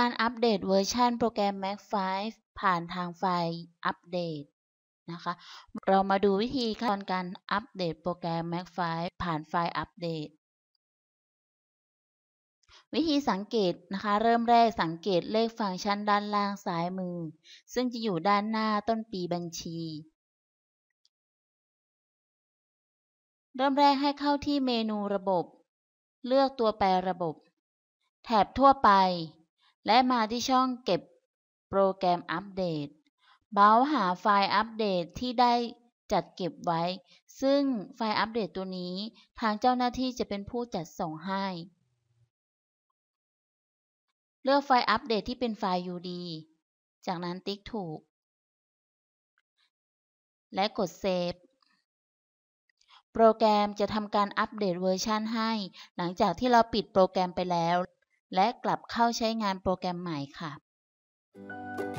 การอัปเดตเวอร์ชันโปรแกรม Mac 5 ผ่านทางไฟล์อัปเดตนะคะ เรามาดูวิธีขั้นตอนการอัปเดตโปรแกรม Mac 5 ผ่านไฟล์อัปเดต วิธีสังเกตนะคะ เริ่มแรกสังเกตเลขฟังก์ชันด้านล่างซ้ายมือ ซึ่งจะอยู่ด้านหน้าต้นปีบัญชี เริ่มแรกให้เข้าที่เมนูระบบ เลือกตัวแปรระบบ แถบทั่วไปและมาที่ช่องเก็บโปรแกรมอัปเดต เบราว์หาไฟล์อัปเดตที่ได้จัดเก็บไว้ ซึ่งไฟล์อัปเดตตัวนี้ทางเจ้าหน้าที่จะเป็นผู้จัดส่งให้ เลือกไฟล์อัปเดตที่เป็นไฟล์ UD จากนั้นติ๊กถูก และกดเซฟ โปรแกรมจะทำการอัปเดตเวอร์ชันให้ หลังจากที่เราปิดโปรแกรมไปแล้วและกลับเข้าใช้งานโปรแกรมใหม่ค่ะ